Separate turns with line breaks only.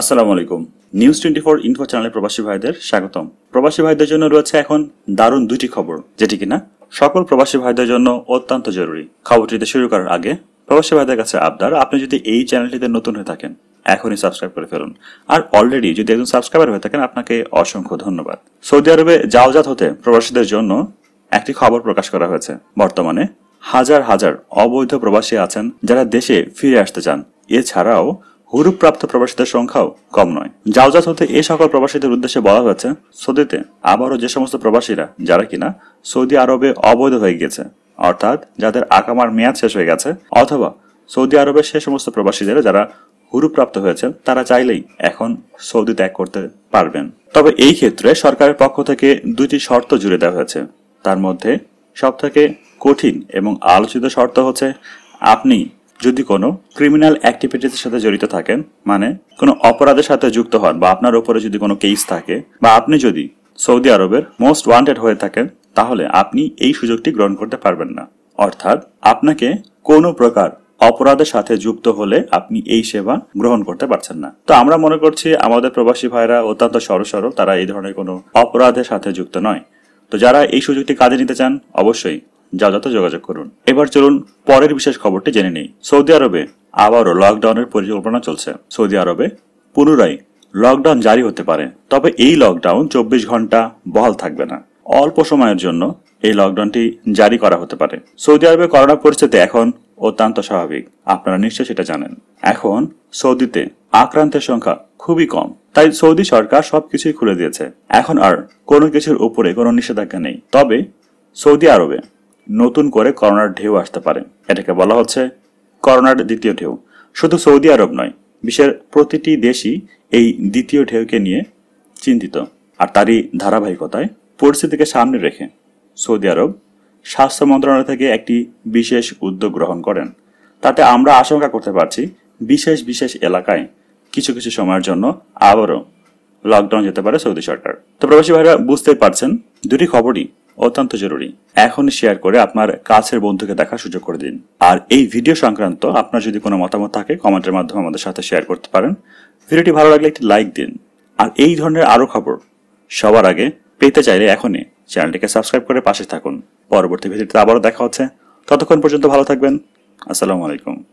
আসসালামু আলাইকুম news twenty four info চ্যানেলে প্রবাসী ভাইদের স্বাগতম প্রবাসী ভাইদের জন্য রয়েছে এখন দারুণ দুটি খবর যেটি কিনা সকল প্রবাসী ভাইদের জন্য অত্যন্ত জরুরি খবরটিতে শুরু করার আগে প্রবাসী ভাইদের কাছে আবদার আপনি যদি এই চ্যানেলটিতে নতুন হয়ে থাকেন এখনই সাবস্ক্রাইব করে ফেলুন আর অলরেডি যদি একজন সাবস্ক্রাইবার হয়ে থাকেন আপনাকে অসংখ্য ধন্যবাদ সৌদি আরবে যাওয়াজাত হতে প্রবাসীদের জন্য একটি খবর প্রকাশ করা হয়েছে বর্তমানে হাজার হাজার অবৈধ প্রবাসী আছেন যারা দেশে ফিরে আসতে চান এছাড়াও হুরুপ্রাপ্ত প্রবাসীদের সংখ্যাও কম নয় জাওজাত হতে এ সকল প্রবাসীদের উদ্দেশ্যে বলা হয়েছে সৌদিতে আবারও যে সমস্ত প্রবাসীরা যারা কিনা সৌদি আরবে অবৈধ হয়ে গেছে অর্থাৎ যাদের আকামার মেয়াদ শেষ হয়ে গেছে অথবা সৌদি আরবের সে সমস্ত প্রবাসীদের যারা হুরুপ্রাপ্ত হয়েছেন তারা চাইলেই এখন সৌদি ত্যাগ করতে পারবেন তবে এই ক্ষেত্রে সরকারের পক্ষ থেকে দুটি শর্ত জুড়ে দেওয়া হয়েছে তার মধ্যে সবথেকে কঠিন এবং আলোচিত শর্ত হচ্ছে আপনি যদি কোনো ক্রিমিনাল অ্যাক্টিভিটিসের সাথে জড়িত থাকেন মানে কোনো অপরাধের সাথে যুক্ত হন বা আপনার উপরে যদি কোনো কেস থাকে বা আপনি যদি সৌদি আরবের মোস্ট ওয়ান্টেড হয়ে থাকেন তাহলে আপনি এই সুযোগটি গ্রহণ করতে পারবেন না অর্থাৎ আপনাকে কোনো প্রকার অপরাধের সাথে যুক্ত হলে আপনি এই সেবা গ্রহণ করতে পারছেন না তো আমরা মনে করছি আমাদের প্রবাসী ভাইরা অত্যন্ত সরসর তারা এই ধরনের কোনো অপরাধের সাথে যুক্ত নয় তো যারা এই সুযোগটি কাজে নিতে চান অবশ্যই যথাযথ যোগাযোগ করুন এবার চলুন পরের বিশেষ খবরটি জেনে নিই সৌদি আরবে আবারও লকডাউনের পরিকল্পনা চলছে সৌদি আরবে পুনরায় লকডাউন জারি হতে পারে তবে এই লকডাউন চব্বিশ ঘন্টা বহাল থাকবে না অল্প সময়ের জন্য এই লকডাউনটি জারি করা হতে পারে সৌদি আরবে করোনা পরিস্থিতি এখন অত্যন্ত স্বাভাবিক আপনারা নিশ্চয় সেটা জানেন এখন সৌদিতে আক্রান্তের সংখ্যা খুবই কম তাই সৌদি সরকার সবকিছুই খুলে দিয়েছে এখন আর কোনো কিছুর উপরে কোনো নিষেধাজ্ঞা নেই তবে সৌদি আরবে নতুন করে করোনার ঢেউ আসতে পারে এটাকে বলা হচ্ছে করোনার দ্বিতীয় ঢেউ শুধু সৌদি আরব নয় বিশ্বের প্রতিটি দেশই এই দ্বিতীয় ঢেউকে নিয়ে চিন্তিত আর তারই ধারাবাহিকতায় পরিস্থিতিকে সামনে রেখে সৌদি আরব স্বাস্থ্য মন্ত্রণালয় থেকে একটি বিশেষ উদ্যোগ গ্রহণ করেন তাতে আমরা আশঙ্কা করতে পারছি বিশেষ বিশেষ এলাকায় কিছু কিছু সময়ের জন্য আবারও লকডাউন যেতে পারে সৌদি সরকার তো প্রবাসী ভাইরা বুঝতেই পারছেন দুটি খবরই অত্যন্ত জরুরি এখন শেয়ার করে আপনার কাছের বন্ধুকে দেখার সুযোগ করে দিন আর এই ভিডিও সংক্রান্ত আপনার যদি কোনো মতামত থাকে কমেন্টের মাধ্যমে আমাদের সাথে শেয়ার করতে পারেন ভিডিওটি ভালো লাগলে একটি লাইক দিন আর এই ধরনের আরও খবর সবার আগে পেতে চাইলে এখনই চ্যানেলটিকে সাবস্ক্রাইব করে পাশে থাকুন পরবর্তী ভিডিওতে আবারও দেখা হচ্ছে ততক্ষণ পর্যন্ত ভালো থাকবেন আসসালামু আলাইকুম